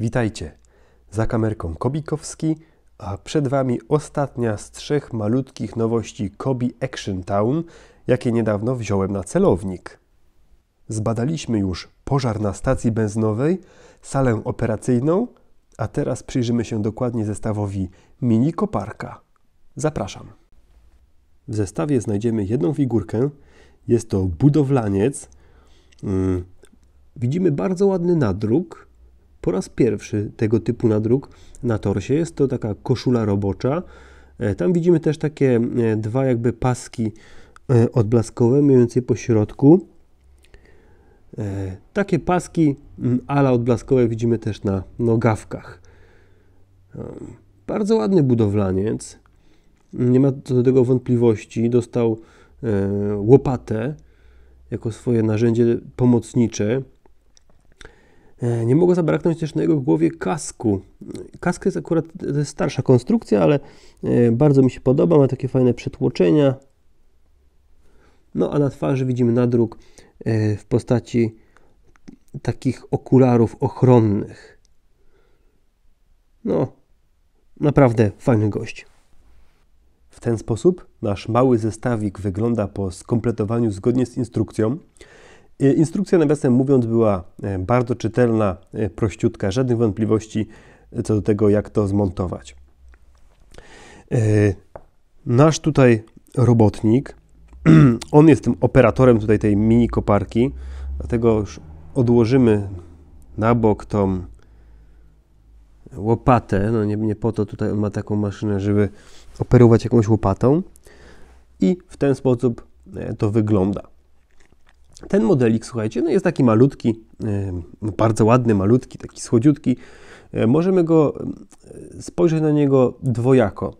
Witajcie! Za kamerką Kobikowski, a przed Wami ostatnia z trzech malutkich nowości Kobi Action Town, jakie niedawno wziąłem na celownik. Zbadaliśmy już pożar na stacji benzynowej, salę operacyjną, a teraz przyjrzymy się dokładnie zestawowi mini koparka. Zapraszam. W zestawie znajdziemy jedną figurkę. Jest to budowlaniec. Mm, widzimy bardzo ładny nadruk po raz pierwszy tego typu nadruk na torsie. Jest to taka koszula robocza. E, tam widzimy też takie e, dwa jakby paski e, odblaskowe, mniej więcej po środku. Takie paski ala odblaskowe widzimy też na nogawkach. Bardzo ładny budowlaniec. Nie ma co do tego wątpliwości. Dostał łopatę jako swoje narzędzie pomocnicze. E, nie mogło zabraknąć też na jego głowie kasku. Kask jest akurat jest starsza konstrukcja, ale e, bardzo mi się podoba, ma takie fajne przetłoczenia. No a na twarzy widzimy nadruk e, w postaci takich okularów ochronnych. No, naprawdę fajny gość. W ten sposób nasz mały zestawik wygląda po skompletowaniu zgodnie z instrukcją. E, instrukcja, nawiasem mówiąc, była e, bardzo czytelna, e, prościutka, żadnych wątpliwości co do tego, jak to zmontować. Nasz tutaj robotnik, on jest tym operatorem tutaj tej mini koparki, dlatego już odłożymy na bok tą łopatę, no nie, nie po to tutaj on ma taką maszynę, żeby operować jakąś łopatą i w ten sposób to wygląda. Ten modelik, słuchajcie, no jest taki malutki, bardzo ładny, malutki, taki słodziutki. E, możemy go e, spojrzeć na niego dwojako.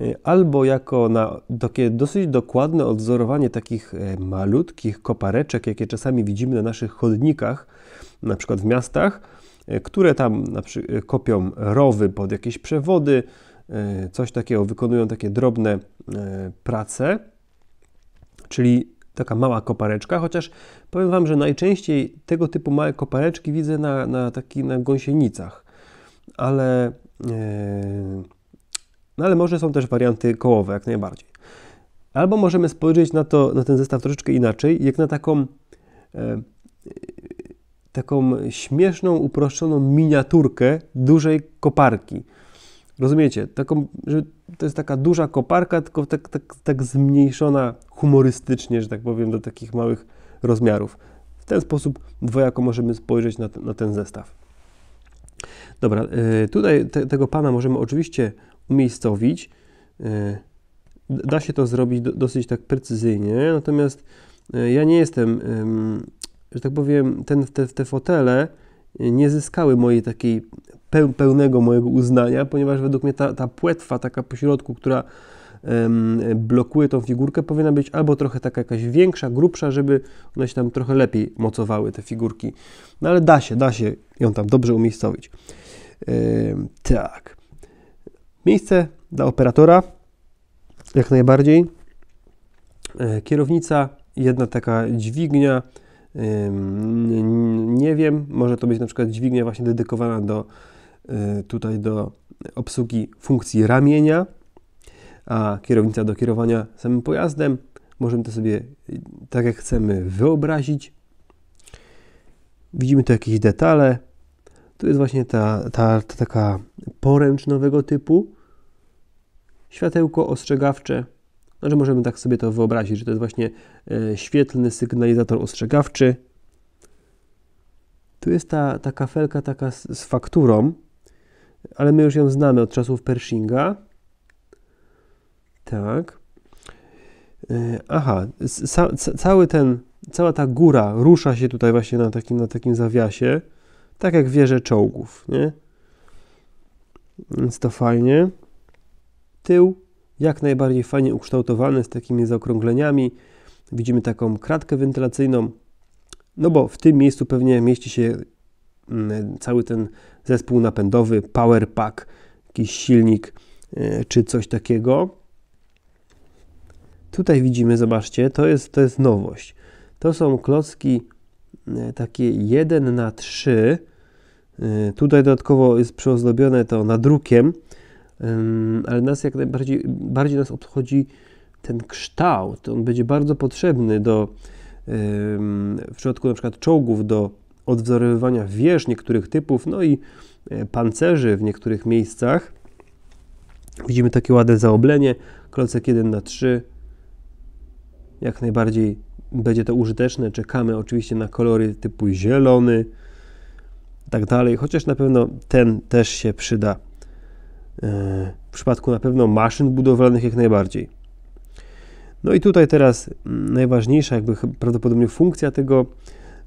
E, albo jako na takie dosyć dokładne odwzorowanie takich malutkich kopareczek, jakie czasami widzimy na naszych chodnikach, na przykład w miastach, które tam kopią rowy pod jakieś przewody, coś takiego, wykonują takie drobne prace. Czyli taka mała kopareczka, chociaż powiem Wam, że najczęściej tego typu małe kopareczki widzę na, na, taki, na gąsienicach, ale, yy, no ale może są też warianty kołowe jak najbardziej. Albo możemy spojrzeć na, to, na ten zestaw troszeczkę inaczej, jak na taką, e, taką śmieszną, uproszczoną miniaturkę dużej koparki. Rozumiecie? Taką, że to jest taka duża koparka, tylko tak, tak, tak zmniejszona humorystycznie, że tak powiem, do takich małych rozmiarów. W ten sposób dwojako możemy spojrzeć na, na ten zestaw. Dobra, e, tutaj te, tego pana możemy oczywiście umiejscowić. E, da się to zrobić dosyć tak precyzyjnie, natomiast e, ja nie jestem, że tak powiem, ten, te, te fotele nie zyskały mojej takiej pełnego mojego uznania, ponieważ według mnie ta, ta płetwa taka po środku, która blokuje tą figurkę, powinna być albo trochę taka jakaś większa, grubsza, żeby one się tam trochę lepiej mocowały, te figurki. No ale da się, da się ją tam dobrze umiejscowić. tak. Miejsce dla operatora, jak najbardziej. E, kierownica, jedna taka dźwignia, nie wiem, może to być na przykład dźwignia właśnie dedykowana do Y, tutaj do obsługi funkcji ramienia, a kierownica do kierowania samym pojazdem. Możemy to sobie y, tak jak chcemy wyobrazić. Widzimy tu jakieś detale. Tu jest właśnie ta, ta, ta taka poręcz nowego typu. Światełko ostrzegawcze. Znaczy możemy tak sobie to wyobrazić, że to jest właśnie y, świetlny sygnalizator ostrzegawczy. Tu jest ta, ta kafelka taka z, z fakturą ale my już ją znamy od czasów Pershinga. Tak. E, aha, ca cały ten, cała ta góra rusza się tutaj właśnie na takim, na takim zawiasie, tak jak wieże czołgów, nie? Więc to fajnie. Tył jak najbardziej fajnie ukształtowany, z takimi zaokrągleniami. Widzimy taką kratkę wentylacyjną, no bo w tym miejscu pewnie mieści się Mm, cały ten zespół napędowy, power pack, jakiś silnik e, czy coś takiego. Tutaj widzimy, zobaczcie, to jest, to jest nowość. To są klocki e, takie 1 na 3. E, tutaj dodatkowo jest przyozdobione to nadrukiem, ale nas jak najbardziej bardziej nas obchodzi ten kształt. On będzie bardzo potrzebny do w przypadku na przykład czołgów do odwzorowywania wież niektórych typów, no i e, pancerzy w niektórych miejscach. Widzimy takie ładne zaoblenie, klocek 1 na 3 Jak najbardziej będzie to użyteczne. Czekamy oczywiście na kolory typu zielony, tak dalej, chociaż na pewno ten też się przyda e, w przypadku na pewno maszyn budowlanych jak najbardziej. No i tutaj teraz mm, najważniejsza jakby prawdopodobnie funkcja tego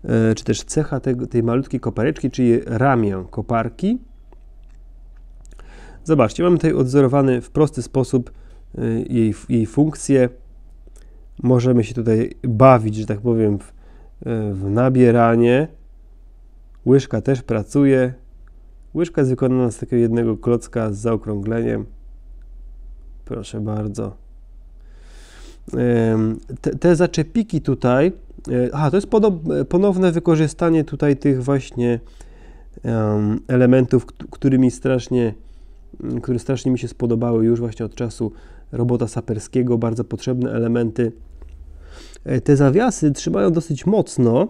E, czy też cecha tej malutkiej kopareczki, czyli ramię koparki. Zobaczcie, mamy tutaj odzorowany w prosty sposób e, jej, jej funkcję. Możemy się tutaj bawić, że tak powiem, w, e, w nabieranie. Łyżka też pracuje. Łyżka jest wykonana z takiego jednego klocka z zaokrągleniem. Proszę bardzo. Te, te zaczepiki tutaj E, A, to jest ponowne wykorzystanie tutaj tych właśnie elementów, którymi strasznie, które strasznie mi się spodobały już właśnie od czasu robota saperskiego, bardzo potrzebne elementy. E, te zawiasy trzymają dosyć mocno,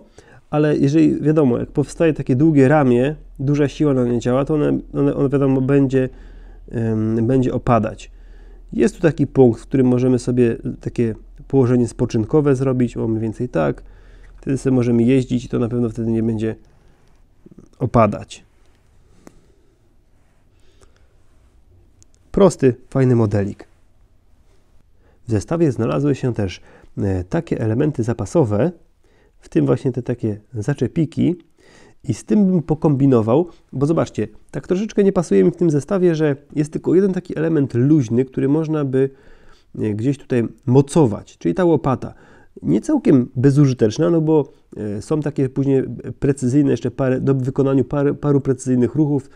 ale jeżeli, wiadomo, jak powstaje takie długie ramię, duża siła na nie działa, to one, one, one wiadomo, będzie, um, będzie opadać. Jest tu taki punkt, w którym możemy sobie takie położenie spoczynkowe zrobić, o mniej więcej tak. Wtedy sobie możemy jeździć i to na pewno wtedy nie będzie opadać. Prosty, fajny modelik. W zestawie znalazły się też e, takie elementy zapasowe, w tym właśnie te takie zaczepiki. I z tym bym pokombinował, bo zobaczcie, tak troszeczkę nie pasuje mi w tym zestawie, że jest tylko jeden taki element luźny, który można by E, gdzieś tutaj mocować, czyli ta łopata. Nie całkiem bezużyteczna, no bo e, są takie później precyzyjne jeszcze parę, do wykonania paru paru precyzyjnych ruchów,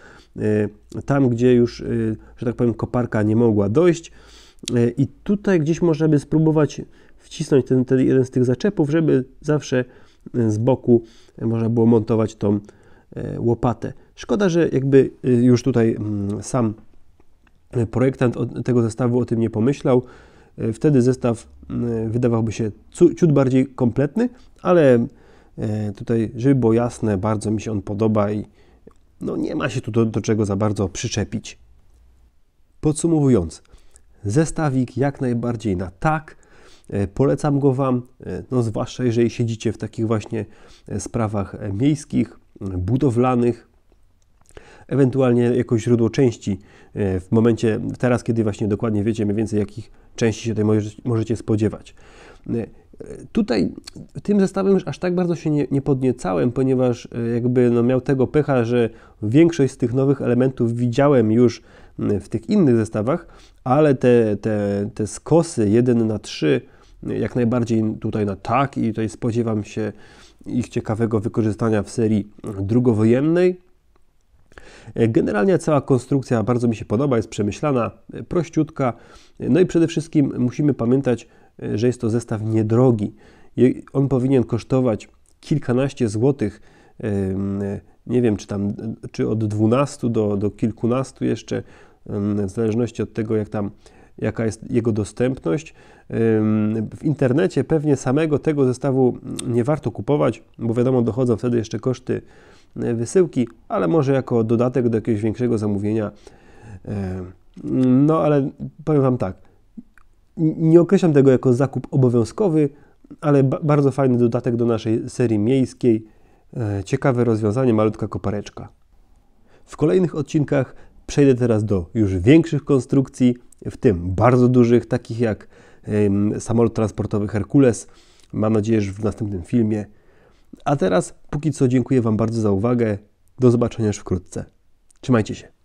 e, tam gdzie już, że tak powiem, koparka nie mogła dojść. I tutaj gdzieś można by spróbować wcisnąć ten, ten jeden z tych zaczepów, żeby zawsze z boku można było montować tą łopatę. Szkoda, że jakby już tutaj mm, sam Projektant tego zestawu o tym nie pomyślał. E, wtedy zestaw e, wydawałby się ciut bardziej kompletny, ale e, tutaj, żeby było jasne, bardzo mi się on podoba i no nie ma się tu do, do czego za bardzo przyczepić. Podsumowując, zestawik jak najbardziej na tak. Polecam go Wam, no zwłaszcza jeżeli siedzicie w takich właśnie sprawach miejskich, budowlanych, ewentualnie jako źródło części e, w momencie, teraz kiedy właśnie dokładnie wiecie mniej więcej jakich części się tutaj możecie spodziewać. E, e, tutaj tym zestawem już aż tak bardzo się nie, nie podniecałem, ponieważ jakby no miał tego pecha, że większość z tych nowych elementów widziałem już w tych innych zestawach, ale te, te, te skosy 1 na 3 jak najbardziej tutaj na tak i tutaj spodziewam się ich ciekawego wykorzystania w serii drugowojennej. E, generalnie cała konstrukcja bardzo mi się podoba, jest przemyślana, e, prościutka. E, no i przede wszystkim musimy pamiętać, że jest to zestaw niedrogi. On powinien kosztować kilkanaście złotych nie wiem, czy tam, czy od 12 do, do kilkunastu jeszcze, w zależności od tego, jak tam jaka jest jego dostępność. W internecie pewnie samego tego zestawu nie warto kupować, bo wiadomo, dochodzą wtedy jeszcze koszty e, wysyłki, ale może jako dodatek do jakiegoś większego zamówienia. No ale powiem Wam tak, nie określam tego jako zakup obowiązkowy, ale ba bardzo fajny dodatek do naszej serii miejskiej. E, ciekawe rozwiązanie, malutka kopareczka. W kolejnych odcinkach przejdę teraz do już większych konstrukcji, w tym bardzo dużych, takich jak samolot transportowy Herkules. Mam nadzieję, że w następnym filmie. A teraz póki co dziękuję Wam bardzo za uwagę. Do zobaczenia już wkrótce. Trzymajcie się.